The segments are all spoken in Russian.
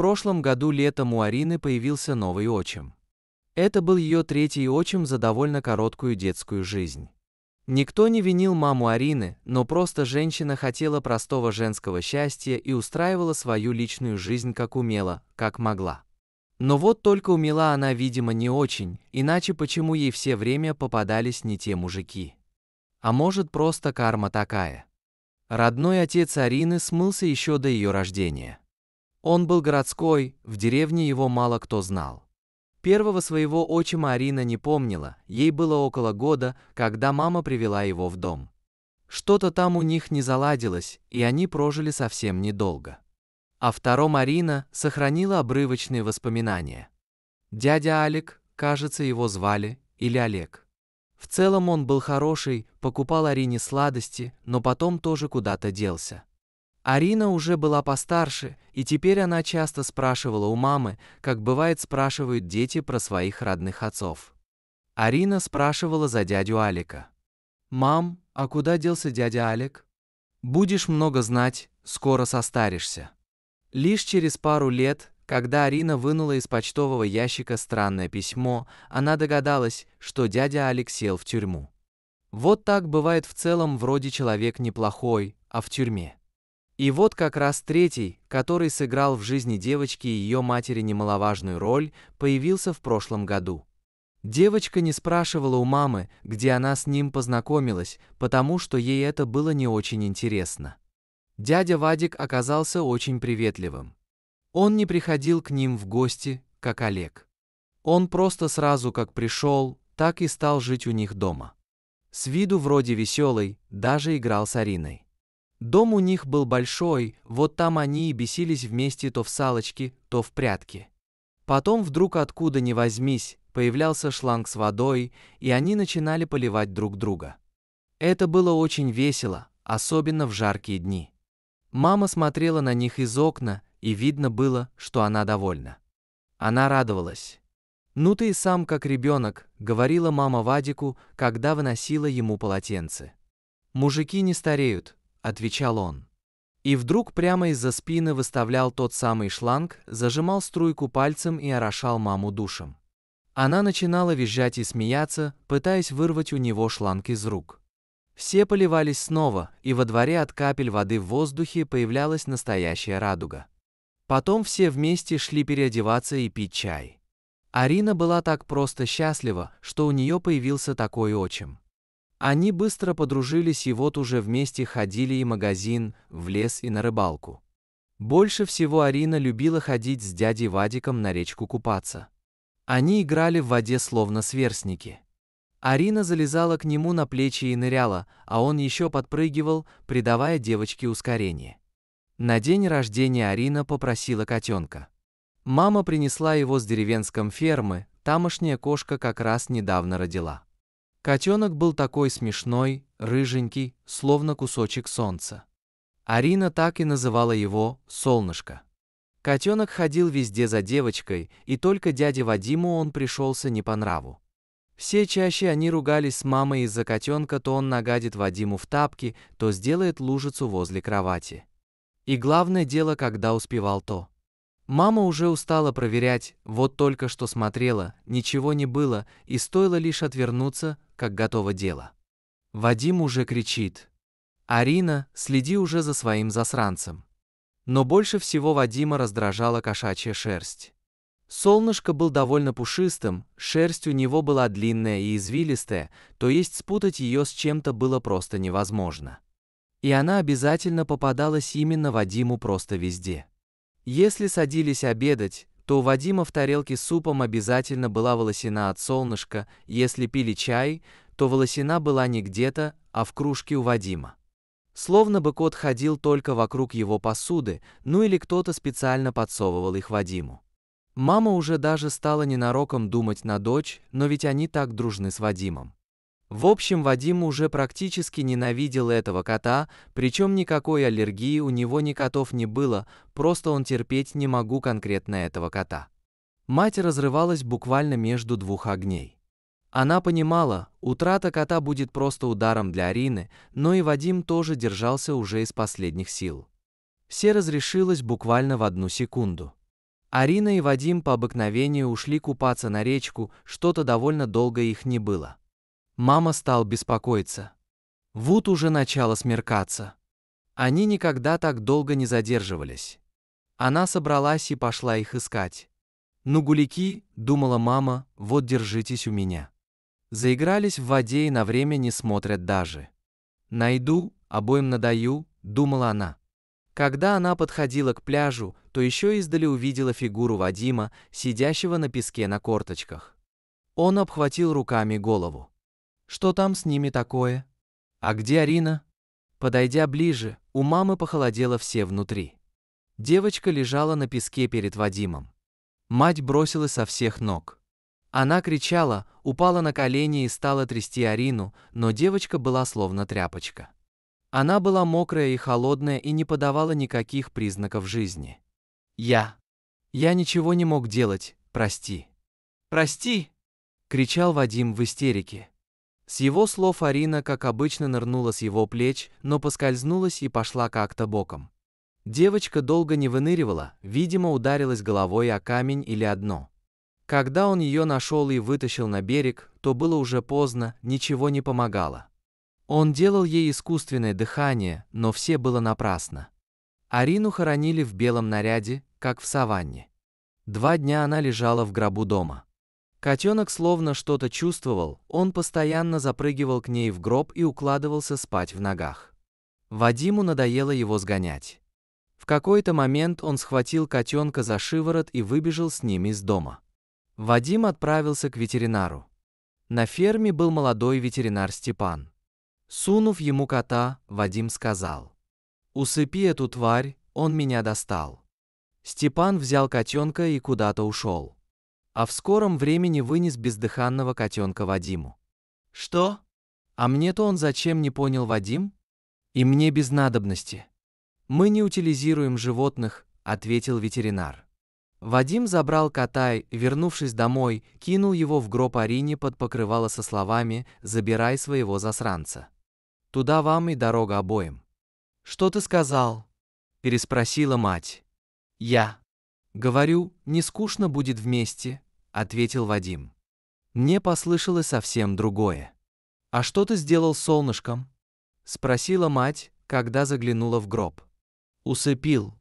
прошлом году летом у Арины появился новый отчим. Это был ее третий отчим за довольно короткую детскую жизнь. Никто не винил маму Арины, но просто женщина хотела простого женского счастья и устраивала свою личную жизнь как умела, как могла. Но вот только умела она, видимо, не очень, иначе почему ей все время попадались не те мужики? А может, просто карма такая? Родной отец Арины смылся еще до ее рождения. Он был городской, в деревне его мало кто знал. Первого своего отчима Арина не помнила, ей было около года, когда мама привела его в дом. Что-то там у них не заладилось, и они прожили совсем недолго. О втором Арина сохранила обрывочные воспоминания. Дядя Алик, кажется, его звали, или Олег. В целом он был хороший, покупал Арине сладости, но потом тоже куда-то делся. Арина уже была постарше, и теперь она часто спрашивала у мамы, как бывает спрашивают дети про своих родных отцов. Арина спрашивала за дядю Алика. «Мам, а куда делся дядя Алик?» «Будешь много знать, скоро состаришься». Лишь через пару лет, когда Арина вынула из почтового ящика странное письмо, она догадалась, что дядя Алик сел в тюрьму. Вот так бывает в целом вроде человек неплохой, а в тюрьме. И вот как раз третий, который сыграл в жизни девочки и ее матери немаловажную роль, появился в прошлом году. Девочка не спрашивала у мамы, где она с ним познакомилась, потому что ей это было не очень интересно. Дядя Вадик оказался очень приветливым. Он не приходил к ним в гости, как Олег. Он просто сразу как пришел, так и стал жить у них дома. С виду вроде веселый, даже играл с Ариной. Дом у них был большой, вот там они и бесились вместе то в салочки, то в прятки. Потом вдруг откуда ни возьмись, появлялся шланг с водой, и они начинали поливать друг друга. Это было очень весело, особенно в жаркие дни. Мама смотрела на них из окна, и видно было, что она довольна. Она радовалась. «Ну ты и сам как ребенок», — говорила мама Вадику, когда выносила ему полотенце. «Мужики не стареют, — отвечал он. И вдруг прямо из-за спины выставлял тот самый шланг, зажимал струйку пальцем и орошал маму душем. Она начинала визжать и смеяться, пытаясь вырвать у него шланг из рук. Все поливались снова, и во дворе от капель воды в воздухе появлялась настоящая радуга. Потом все вместе шли переодеваться и пить чай. Арина была так просто счастлива, что у нее появился такой отчим. Они быстро подружились и вот уже вместе ходили и в магазин, в лес и на рыбалку. Больше всего Арина любила ходить с дядей Вадиком на речку купаться. Они играли в воде словно сверстники. Арина залезала к нему на плечи и ныряла, а он еще подпрыгивал, придавая девочке ускорение. На день рождения Арина попросила котенка. Мама принесла его с деревенском фермы, тамошняя кошка как раз недавно родила. Котенок был такой смешной, рыженький, словно кусочек солнца. Арина так и называла его «солнышко». Котенок ходил везде за девочкой, и только дяде Вадиму он пришелся не по нраву. Все чаще они ругались с мамой из-за котенка, то он нагадит Вадиму в тапки, то сделает лужицу возле кровати. И главное дело, когда успевал то. Мама уже устала проверять, вот только что смотрела, ничего не было, и стоило лишь отвернуться, как готово дело. Вадим уже кричит. «Арина, следи уже за своим засранцем». Но больше всего Вадима раздражала кошачья шерсть. Солнышко был довольно пушистым, шерсть у него была длинная и извилистая, то есть спутать ее с чем-то было просто невозможно. И она обязательно попадалась именно Вадиму просто везде. Если садились обедать, то у Вадима в тарелке с супом обязательно была волосина от солнышка, если пили чай, то волосина была не где-то, а в кружке у Вадима. Словно бы кот ходил только вокруг его посуды, ну или кто-то специально подсовывал их Вадиму. Мама уже даже стала ненароком думать на дочь, но ведь они так дружны с Вадимом. В общем, Вадим уже практически ненавидел этого кота, причем никакой аллергии у него ни котов не было, просто он терпеть не могу конкретно этого кота. Мать разрывалась буквально между двух огней. Она понимала, утрата кота будет просто ударом для Арины, но и Вадим тоже держался уже из последних сил. Все разрешилось буквально в одну секунду. Арина и Вадим по обыкновению ушли купаться на речку, что-то довольно долго их не было. Мама стал беспокоиться. Вуд уже начало смеркаться. Они никогда так долго не задерживались. Она собралась и пошла их искать. «Ну, гулики», — думала мама, — «вот держитесь у меня». Заигрались в воде и на время не смотрят даже. «Найду, обоим надаю», — думала она. Когда она подходила к пляжу, то еще издали увидела фигуру Вадима, сидящего на песке на корточках. Он обхватил руками голову. Что там с ними такое? А где Арина? Подойдя ближе, у мамы похолодело все внутри. Девочка лежала на песке перед Вадимом. Мать бросилась со всех ног. Она кричала, упала на колени и стала трясти Арину, но девочка была словно тряпочка. Она была мокрая и холодная и не подавала никаких признаков жизни. «Я... я ничего не мог делать, прости». «Прости!» — кричал Вадим в истерике. С его слов Арина, как обычно, нырнула с его плеч, но поскользнулась и пошла как-то боком. Девочка долго не выныривала, видимо, ударилась головой о камень или о дно. Когда он ее нашел и вытащил на берег, то было уже поздно, ничего не помогало. Он делал ей искусственное дыхание, но все было напрасно. Арину хоронили в белом наряде, как в саванне. Два дня она лежала в гробу дома. Котенок словно что-то чувствовал, он постоянно запрыгивал к ней в гроб и укладывался спать в ногах. Вадиму надоело его сгонять. В какой-то момент он схватил котенка за шиворот и выбежал с ним из дома. Вадим отправился к ветеринару. На ферме был молодой ветеринар Степан. Сунув ему кота, Вадим сказал. «Усыпи эту тварь, он меня достал». Степан взял котенка и куда-то ушел а в скором времени вынес бездыханного котенка Вадиму. Что? А мне-то он зачем не понял Вадим? И мне без надобности. Мы не утилизируем животных, ответил ветеринар. Вадим забрал кота и, вернувшись домой, кинул его в гроб Арине под покрывало со словами «Забирай своего засранца». «Туда вам и дорога обоим». «Что ты сказал?» – переспросила мать. «Я». Говорю, не скучно будет вместе, ответил Вадим. Мне послышалось совсем другое. А что ты сделал с солнышком? спросила мать, когда заглянула в гроб. Усыпил.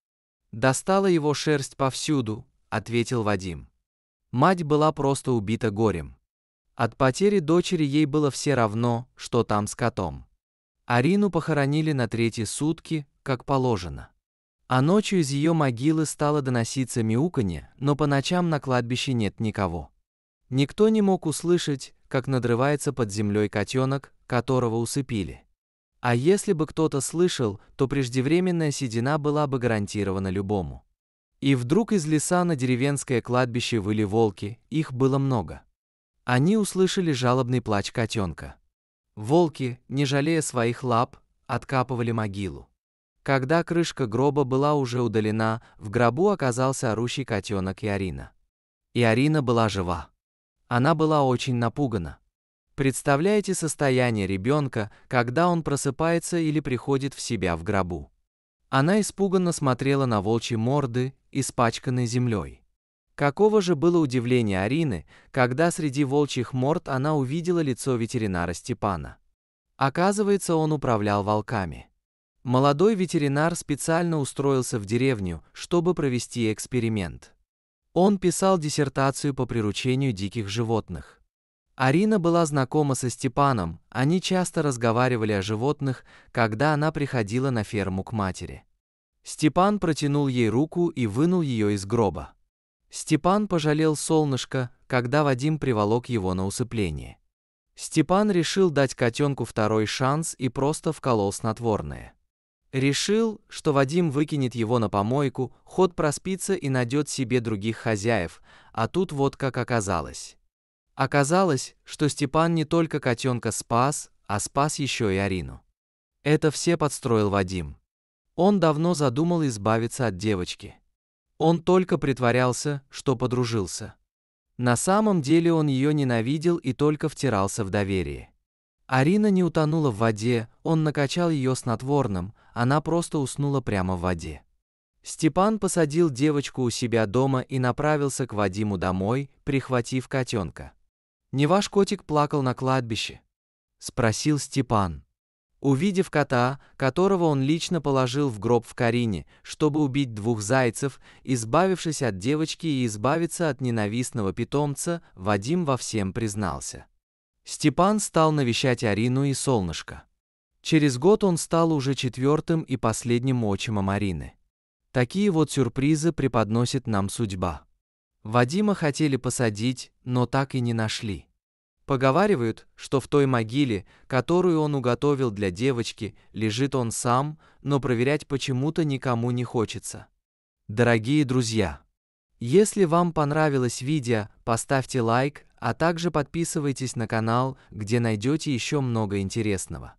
Достала его шерсть повсюду, ответил Вадим. Мать была просто убита горем. От потери дочери ей было все равно, что там с котом. Арину похоронили на третьи сутки, как положено. А ночью из ее могилы стало доноситься мяуканье, но по ночам на кладбище нет никого. Никто не мог услышать, как надрывается под землей котенок, которого усыпили. А если бы кто-то слышал, то преждевременная седина была бы гарантирована любому. И вдруг из леса на деревенское кладбище выли волки, их было много. Они услышали жалобный плач котенка. Волки, не жалея своих лап, откапывали могилу. Когда крышка гроба была уже удалена, в гробу оказался орущий котенок Иарина. Иарина была жива. Она была очень напугана. Представляете состояние ребенка, когда он просыпается или приходит в себя в гробу. Она испуганно смотрела на волчьи морды, испачканные землей. Какого же было удивление Арины, когда среди волчьих морд она увидела лицо ветеринара Степана. Оказывается, он управлял волками. Молодой ветеринар специально устроился в деревню, чтобы провести эксперимент. Он писал диссертацию по приручению диких животных. Арина была знакома со Степаном, они часто разговаривали о животных, когда она приходила на ферму к матери. Степан протянул ей руку и вынул ее из гроба. Степан пожалел солнышко, когда Вадим приволок его на усыпление. Степан решил дать котенку второй шанс и просто вколол снотворное. Решил, что Вадим выкинет его на помойку, ход проспится и найдет себе других хозяев, а тут вот как оказалось. Оказалось, что Степан не только котенка спас, а спас еще и Арину. Это все подстроил Вадим. Он давно задумал избавиться от девочки. Он только притворялся, что подружился. На самом деле он ее ненавидел и только втирался в доверие. Арина не утонула в воде, он накачал ее снотворным, она просто уснула прямо в воде. Степан посадил девочку у себя дома и направился к Вадиму домой, прихватив котенка. «Не ваш котик плакал на кладбище?» — спросил Степан. Увидев кота, которого он лично положил в гроб в Карине, чтобы убить двух зайцев, избавившись от девочки и избавиться от ненавистного питомца, Вадим во всем признался. Степан стал навещать Арину и Солнышко. Через год он стал уже четвертым и последним отчимом Марины. Такие вот сюрпризы преподносит нам судьба. Вадима хотели посадить, но так и не нашли. Поговаривают, что в той могиле, которую он уготовил для девочки, лежит он сам, но проверять почему-то никому не хочется. Дорогие друзья, если вам понравилось видео, поставьте лайк, а также подписывайтесь на канал, где найдете еще много интересного.